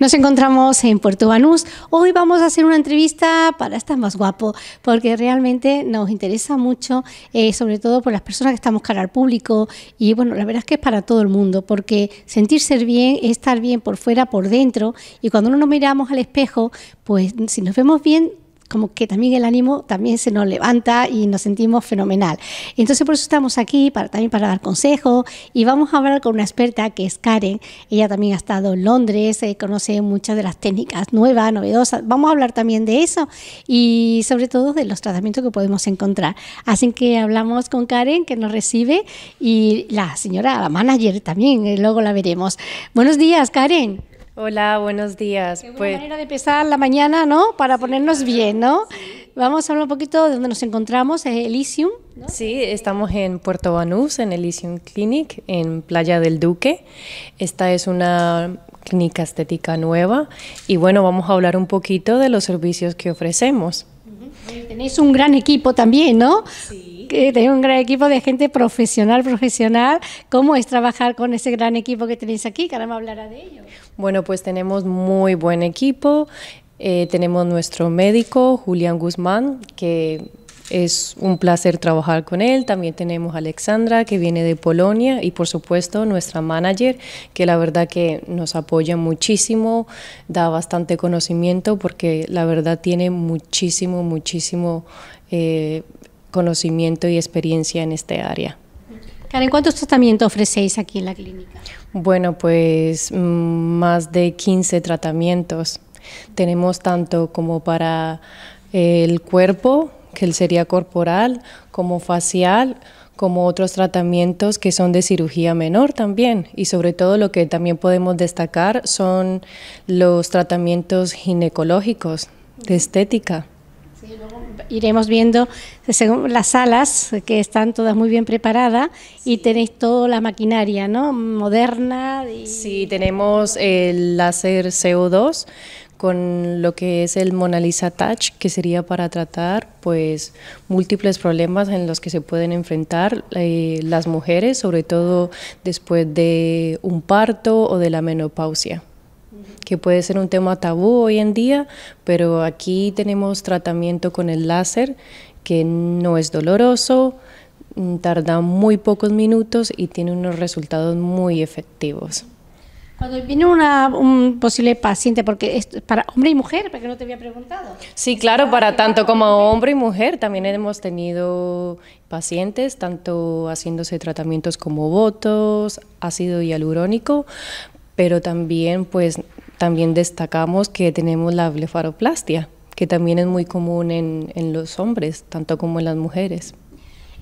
Nos encontramos en Puerto Banús. Hoy vamos a hacer una entrevista para estar más guapo, porque realmente nos interesa mucho, eh, sobre todo por las personas que estamos cara al público. Y bueno, la verdad es que es para todo el mundo, porque sentirse bien es estar bien por fuera, por dentro. Y cuando no nos miramos al espejo, pues si nos vemos bien, como que también el ánimo también se nos levanta y nos sentimos fenomenal. Entonces por eso estamos aquí para, también para dar consejo y vamos a hablar con una experta que es Karen. Ella también ha estado en Londres, eh, conoce muchas de las técnicas nuevas, novedosas. Vamos a hablar también de eso y sobre todo de los tratamientos que podemos encontrar. Así que hablamos con Karen que nos recibe y la señora, la manager también, eh, luego la veremos. Buenos días, Karen. Hola, buenos días. Qué buena pues manera de empezar la mañana, ¿no? Para ponernos bien, ¿no? Vamos a hablar un poquito de dónde nos encontramos, es eh, Elysium. Sí, estamos en Puerto Banús, en Elysium Clinic, en Playa del Duque. Esta es una clínica estética nueva y bueno, vamos a hablar un poquito de los servicios que ofrecemos. Tenéis un gran equipo también, ¿no? que un gran equipo de gente profesional, profesional. ¿Cómo es trabajar con ese gran equipo que tenéis aquí? Que ahora hablará de ello. Bueno, pues tenemos muy buen equipo. Eh, tenemos nuestro médico, Julián Guzmán, que es un placer trabajar con él. También tenemos a Alexandra, que viene de Polonia, y por supuesto nuestra manager, que la verdad que nos apoya muchísimo, da bastante conocimiento, porque la verdad tiene muchísimo, muchísimo eh, conocimiento y experiencia en este área. Karen, ¿cuántos tratamientos ofrecéis aquí en la clínica? Bueno, pues mm, más de 15 tratamientos. Tenemos tanto como para eh, el cuerpo, que sería corporal, como facial, como otros tratamientos que son de cirugía menor también. Y sobre todo lo que también podemos destacar son los tratamientos ginecológicos de estética luego iremos viendo según las salas, que están todas muy bien preparadas, y tenéis toda la maquinaria, ¿no? Moderna. Y... Sí, tenemos el láser CO2 con lo que es el Mona Lisa Touch, que sería para tratar pues múltiples problemas en los que se pueden enfrentar eh, las mujeres, sobre todo después de un parto o de la menopausia que puede ser un tema tabú hoy en día, pero aquí tenemos tratamiento con el láser que no es doloroso, mm, tarda muy pocos minutos y tiene unos resultados muy efectivos. Cuando viene un posible paciente, porque es para hombre y mujer, porque no te había preguntado. Sí, claro, para tanto como hombre y mujer, también hemos tenido pacientes, tanto haciéndose tratamientos como botos, ácido hialurónico, pero también pues también destacamos que tenemos la blefaroplastia, que también es muy común en, en los hombres, tanto como en las mujeres.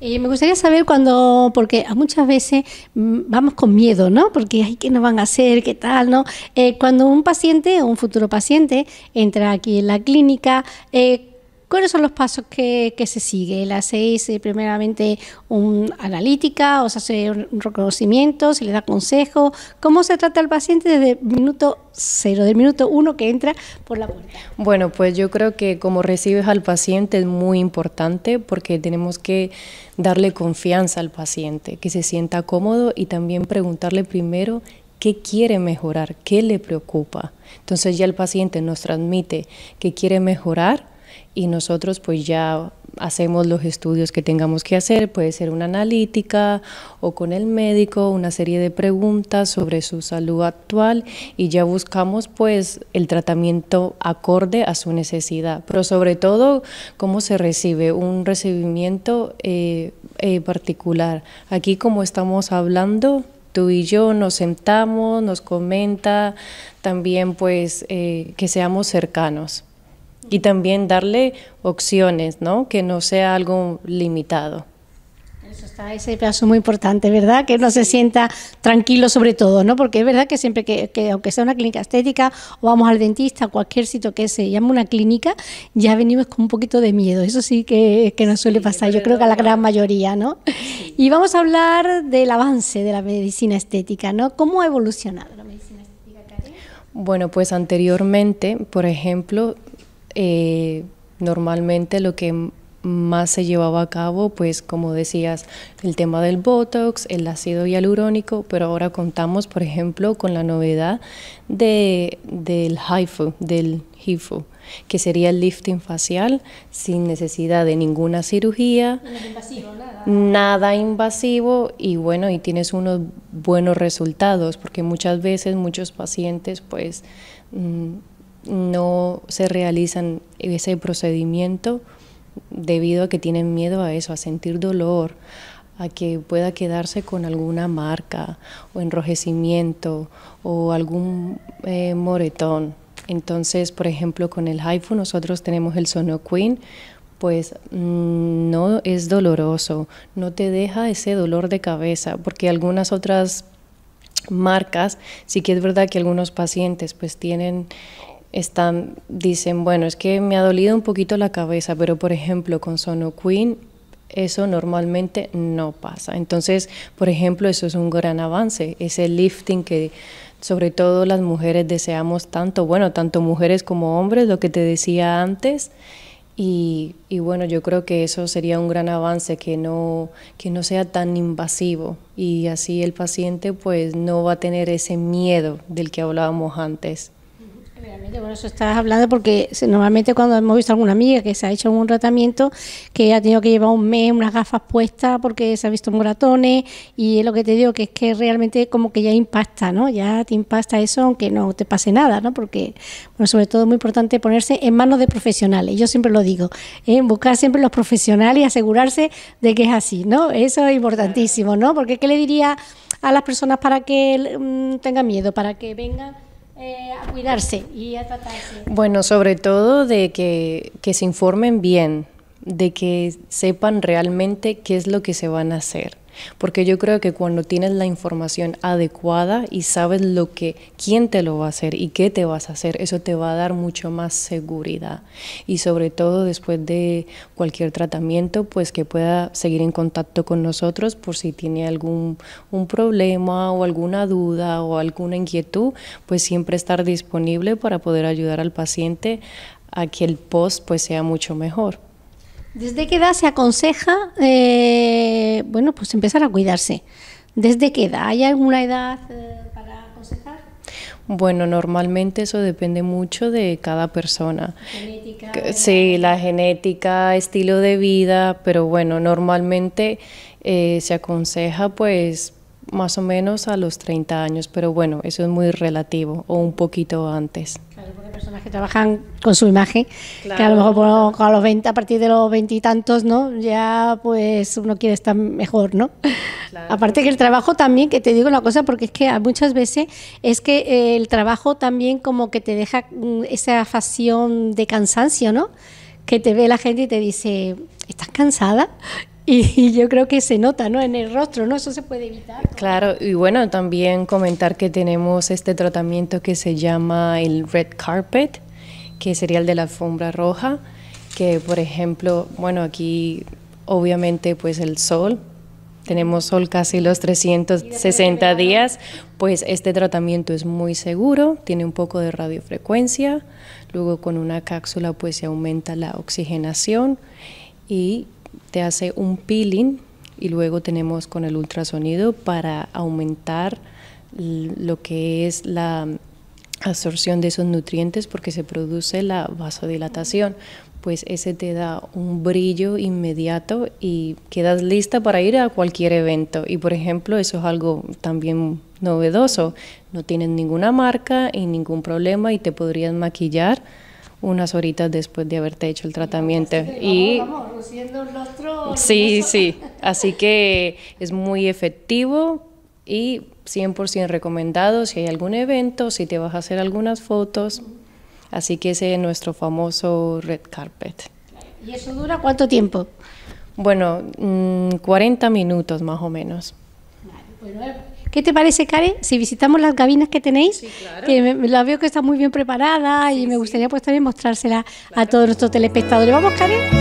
Eh, me gustaría saber cuando, porque muchas veces mm, vamos con miedo, ¿no? Porque, ay, ¿qué nos van a hacer? ¿Qué tal? ¿No? Eh, cuando un paciente o un futuro paciente entra aquí en la clínica, eh, ¿Cuáles son los pasos que, se sigue? ¿La hacéis eh, primeramente un analítica, os hace un reconocimiento, se le da consejo? ¿Cómo se trata al paciente desde el minuto cero, del minuto uno que entra por la puerta? Bueno, pues yo creo que como recibes al paciente es muy importante porque tenemos que darle confianza al paciente, que se sienta cómodo y también preguntarle primero qué quiere mejorar, qué le preocupa. Entonces ya el paciente nos transmite que quiere mejorar y nosotros pues ya hacemos los estudios que tengamos que hacer, puede ser una analítica o con el médico, una serie de preguntas sobre su salud actual y ya buscamos pues el tratamiento acorde a su necesidad, pero sobre todo cómo se recibe un recibimiento eh, eh, particular. Aquí como estamos hablando, tú y yo nos sentamos, nos comenta, también pues eh, que seamos cercanos y también darle opciones, ¿no? Que no sea algo limitado. Eso está, ese paso muy importante, ¿verdad? Que no se sienta tranquilo sobre todo, ¿no? Porque es verdad que siempre que, aunque sea una clínica estética o vamos al dentista, cualquier sitio que se llame una clínica, ya venimos con un poquito de miedo. Eso sí que, que nos suele pasar, yo creo que a la gran mayoría, ¿no? Y vamos a hablar del avance de la medicina estética, ¿no? ¿Cómo ha evolucionado la medicina estética, Karen? Bueno, pues anteriormente, por ejemplo, eh, normalmente lo que más se llevaba a cabo, pues como decías, el tema del Botox, el ácido hialurónico, pero ahora contamos, por ejemplo, con la novedad del HIFU, del HIFU, que sería el lifting facial sin necesidad de ninguna cirugía, nada. invasivo y bueno, y tienes unos buenos resultados, porque muchas veces muchos pacientes pues... Mm, no se realizan ese procedimiento debido a que tienen miedo a eso, a sentir dolor, a que pueda quedarse con alguna marca o enrojecimiento o algún eh, moretón. Entonces, por ejemplo, con el HIFU nosotros tenemos el Queen, pues mm, no es doloroso, no te deja ese dolor de cabeza, porque algunas otras marcas, sí que es verdad que algunos pacientes pues tienen están, dicen, bueno, es que me ha dolido un poquito la cabeza, pero por ejemplo con Sonoqueen, eso normalmente no pasa. Entonces, por ejemplo, eso es un gran avance, ese lifting que sobre todo las mujeres deseamos tanto, bueno, tanto mujeres como hombres, lo que te decía antes. Y, y, bueno, yo creo que eso sería un gran avance, que no, que no sea tan invasivo y así el paciente pues no va a tener ese miedo del que hablábamos antes bueno, eso estás hablando porque normalmente cuando hemos visto a alguna amiga que se ha hecho un tratamiento, que ha tenido que llevar un mes unas gafas puestas porque se ha visto moratones y es lo que te digo, que es que realmente como que ya impacta, ¿no? Ya te impacta eso aunque no te pase nada, ¿no? Porque, bueno, sobre todo es muy importante ponerse en manos de profesionales, yo siempre lo digo, ¿eh? buscar siempre los profesionales y asegurarse de que es así, ¿no? Eso es importantísimo, ¿no? Porque ¿qué le diría a las personas para que mm, tengan miedo, para que vengan? Eh, a cuidarse y Bueno, sobre todo de que se informen bien, de que sepan realmente qué es lo que se van a hacer porque yo creo que cuando tienes la información adecuada y sabes lo que, quién te lo va a hacer y qué te vas a hacer, eso te va a dar mucho más seguridad. Y sobre todo después de cualquier tratamiento, pues que pueda seguir en contacto con nosotros por si tiene algún un problema o alguna duda o alguna inquietud, pues siempre estar disponible para poder ayudar al paciente a que el post pues sea mucho mejor. ¿Desde qué edad se aconseja, eh, bueno, pues empezar a cuidarse? ¿Desde qué edad? ¿Hay alguna edad eh, para aconsejar? Bueno, normalmente eso depende mucho de cada persona. Genética. Sí, la genética, estilo de vida, pero bueno, normalmente eh, se aconseja pues más o menos a los 30 años, pero bueno, eso es muy relativo, o un poquito antes. Claro, porque hay personas que trabajan con su imagen, que a lo mejor a, los 20, a partir de los veintitantos, ¿no? Ya pues uno quiere estar mejor, ¿no? Aparte que el trabajo también, que te digo una cosa, porque es que muchas veces es que eh, el trabajo también como que te deja mm, esa pasión de cansancio, ¿no? que te ve la gente y te dice, ¿estás cansada? y, yo creo que se nota ¿no? en el rostro, ¿no? Eso se puede evitar. Claro, y bueno, también comentar que tenemos este tratamiento que se llama el red carpet, que sería el de la alfombra roja, que por ejemplo, bueno, aquí obviamente pues el sol tenemos sol casi los 360 días, pues este tratamiento es muy seguro, tiene un poco de radiofrecuencia, luego con una cápsula pues se aumenta la oxigenación y te hace un peeling y luego tenemos con el ultrasonido para aumentar lo que es la absorción de esos nutrientes porque se produce la vasodilatación, pues ese te da un brillo inmediato y quedas lista para ir a cualquier evento. Y por ejemplo, eso es algo también novedoso, no tienes ninguna marca y ningún problema y te podrías maquillar unas horitas después de haberte hecho el tratamiento. Y, sí, sí, así que es muy efectivo y 100% recomendado si hay algún evento, si te vas a hacer algunas fotos. Así que ese es nuestro famoso red carpet. ¿Y eso dura cuánto tiempo? Bueno, 40 mm, minutos más o menos. Vale, pues, ¿Qué te parece, Karen, si visitamos las gabinas que tenéis? Que las la veo que están muy bien preparadas y me gustaría pues también mostrársela a todos nuestros telespectadores. ¿Vamos, Karen?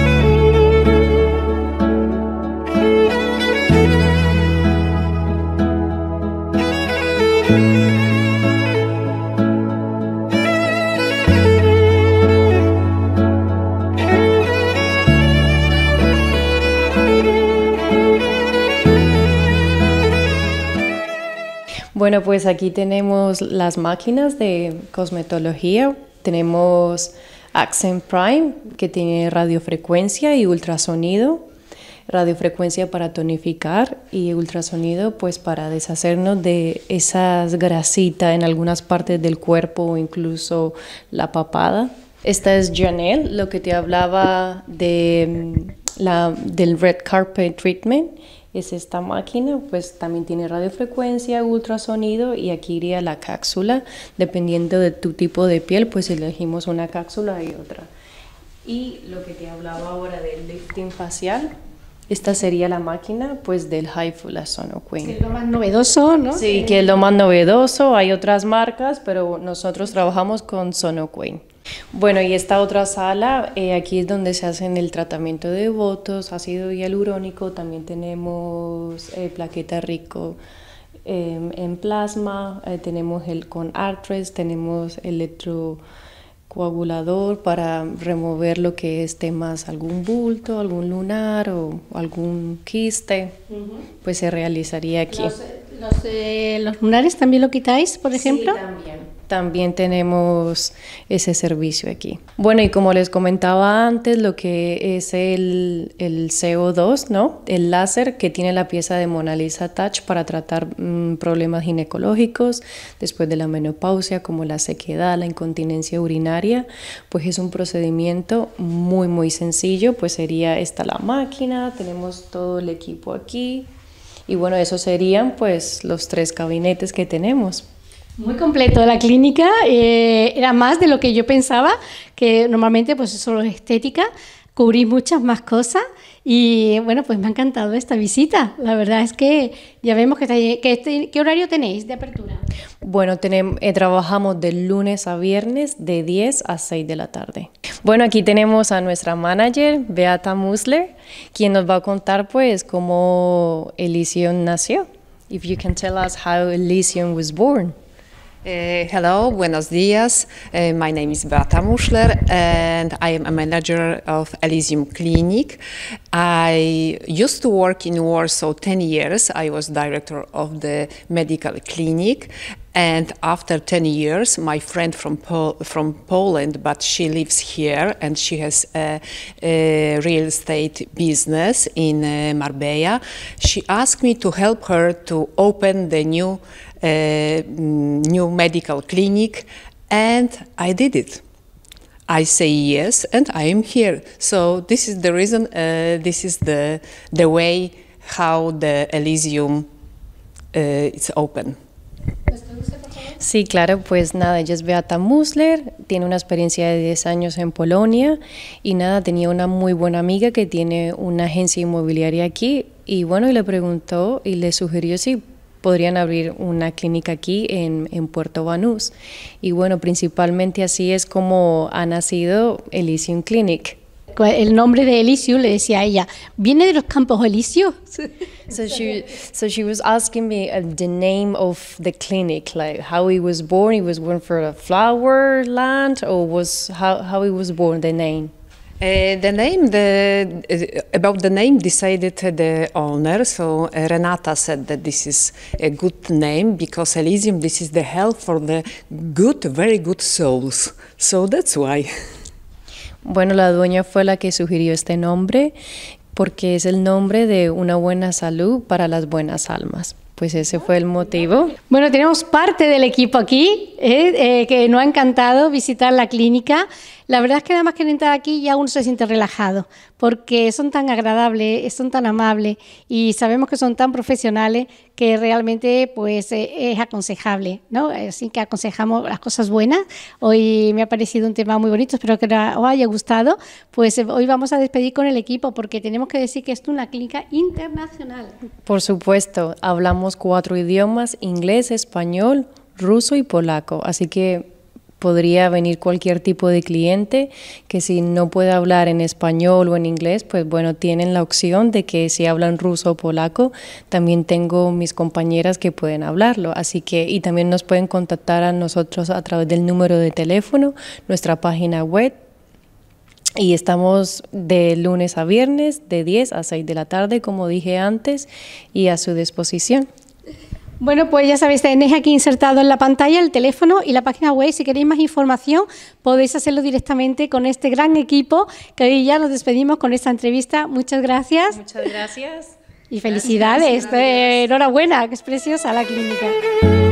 Bueno, pues aquí tenemos las máquinas de cosmetología. Tenemos Accent Prime, que tiene radiofrecuencia y ultrasonido. Radiofrecuencia para tonificar y ultrasonido pues para deshacernos de esas grasitas en algunas partes del cuerpo o incluso la papada. Esta es Janelle, lo que te hablaba de, mm, del red carpet treatment es esta máquina, pues también tiene radiofrecuencia, ultrasonido y aquí iría la cápsula, dependiendo de tu tipo de piel, pues elegimos una cápsula y otra. Y lo que te hablaba ahora del lifting facial, esta sería la máquina pues del la Sono Queen. Que es lo más novedoso, ¿no? Sí, que es lo más novedoso. Hay otras marcas, pero nosotros trabajamos con Sono Queen. Bueno, y esta otra sala, eh, aquí es donde se hacen el tratamiento de votos, ácido hialurónico, también tenemos eh, plaqueta rico em, en plasma, eh, tenemos el con Artres, tenemos electrocoagulador para remover lo que esté más algún bulto, algún lunar o algún quiste, pues se realizaría aquí. Los, los, lunares también lo quitáis, por ejemplo? Sí, también también tenemos ese servicio aquí. Bueno, y como les comentaba antes, lo que es el, CO2, ¿no? El láser que tiene la pieza de Mona Lisa Touch para tratar mm, problemas ginecológicos después de la menopausia, como la sequedad, la incontinencia urinaria, pues es un procedimiento muy, muy sencillo, pues sería esta la máquina, tenemos todo el equipo aquí. Y bueno, esos serían pues los tres gabinetes que tenemos. Muy completo la clínica, eh, era más de lo que yo pensaba, que normalmente pues solo es estética, cubrí muchas más cosas y bueno, pues me ha encantado esta visita. La verdad es que ya vemos que, que ¿qué horario tenéis de apertura? Bueno, tenemos, eh, trabajamos de lunes a viernes de 10 a 6 de la tarde. Bueno, aquí tenemos a nuestra manager, Beata Musler, quien nos va a contar pues cómo Elysium nació. If you can tell us how Elysium was born. Uh, hello, buenos dias. Uh, eh, my name is Beata Muschler and I am a manager of Elysium Clinic. I used to work in Warsaw 10 years. I was director of the medical clinic and after 10 years, my friend from, Pol from Poland, but she lives here and she has a, a real estate business in uh, Marbella, she asked me to help her to open the new, uh, mm, new medical clinic. And I did it. I say yes, and I am here. So this is the reason. Uh, this is the the way how the Elysium uh, is open. Sí, claro, pues nada, ella es Beata Musler, tiene una experiencia de 10 años en Polonia y nada, tenía una muy buena amiga que tiene una agencia inmobiliaria aquí y bueno, y le preguntó y le sugirió si podrían abrir una clínica aquí en, en, Puerto Banús. Y bueno, principalmente así es como ha nacido Elysium Clinic. El nombre de Elicio le decía a ella, ¿viene de los campos so she so she was asking me uh, the name of the clinic, like how he was born. He was born for a flower land, or was how how he was born the name. Uh, the name, the, uh, about the name, decided the owner. So uh, Renata said that this is a good name because Elysium, this is the hell for the good, very good souls. So that's why. Bueno, la dueña fue la que sugirió este nombre porque es el nombre de una buena salud para las buenas almas. Pues ese fue el motivo. Bueno, tenemos parte del equipo aquí eh, eh, que no ha encantado visitar la clínica. La verdad es que nada más que entrar aquí ya uno se siente relajado, porque son tan agradables, son tan amables y sabemos que son tan profesionales que realmente pues eh, es aconsejable, ¿no? Así que aconsejamos las cosas buenas. Hoy me ha parecido un tema muy bonito, espero que os haya gustado. Pues eh, hoy vamos a despedir con el equipo porque tenemos que decir que esto es una clínica internacional. Por supuesto, hablamos cuatro idiomas, inglés, español, ruso y polaco, así que podría venir cualquier tipo de cliente que si no puede hablar en español o en inglés, pues bueno, tienen la opción de que si hablan ruso o polaco, también tengo mis compañeras que pueden hablarlo. Así que, y también nos pueden contactar a nosotros a través del número de teléfono, nuestra página web y estamos de lunes a viernes, de 10 a 6 de la tarde, como dije antes, y a su disposición. Bueno, pues ya sabéis, tenéis aquí insertado en la pantalla el teléfono y la página web. Si queréis más información, podéis hacerlo directamente con este gran equipo, que hoy ya nos despedimos con esta entrevista. Muchas gracias. Muchas gracias. Y felicidades. Enhorabuena, que es preciosa la clínica.